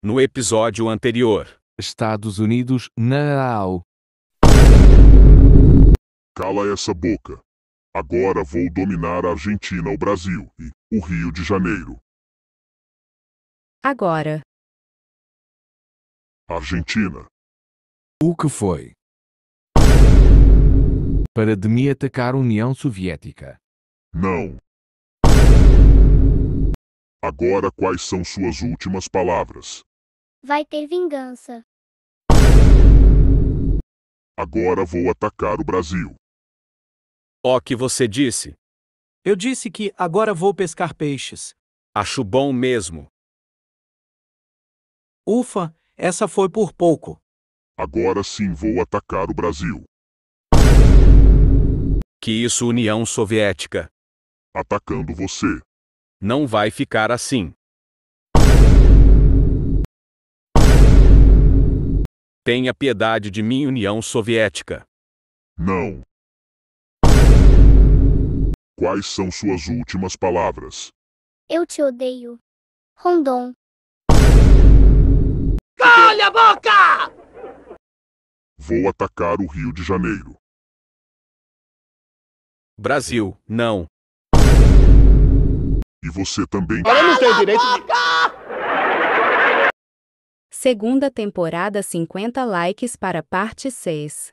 No episódio anterior, Estados Unidos na AU. Cala essa boca. Agora vou dominar a Argentina, o Brasil e o Rio de Janeiro. Agora. Argentina. O que foi? Para de me atacar União Soviética. Não. Agora quais são suas últimas palavras? Vai ter vingança. Agora vou atacar o Brasil. Ó que você disse. Eu disse que agora vou pescar peixes. Acho bom mesmo. Ufa, essa foi por pouco. Agora sim vou atacar o Brasil. Que isso, União Soviética. Atacando você. Não vai ficar assim. Tenha piedade de mim, União Soviética. Não. Quais são suas últimas palavras? Eu te odeio. Rondon. Calha a boca! Vou atacar o Rio de Janeiro. Brasil, não. E você também. Ela não tem direito de. Segunda temporada 50 likes para parte 6.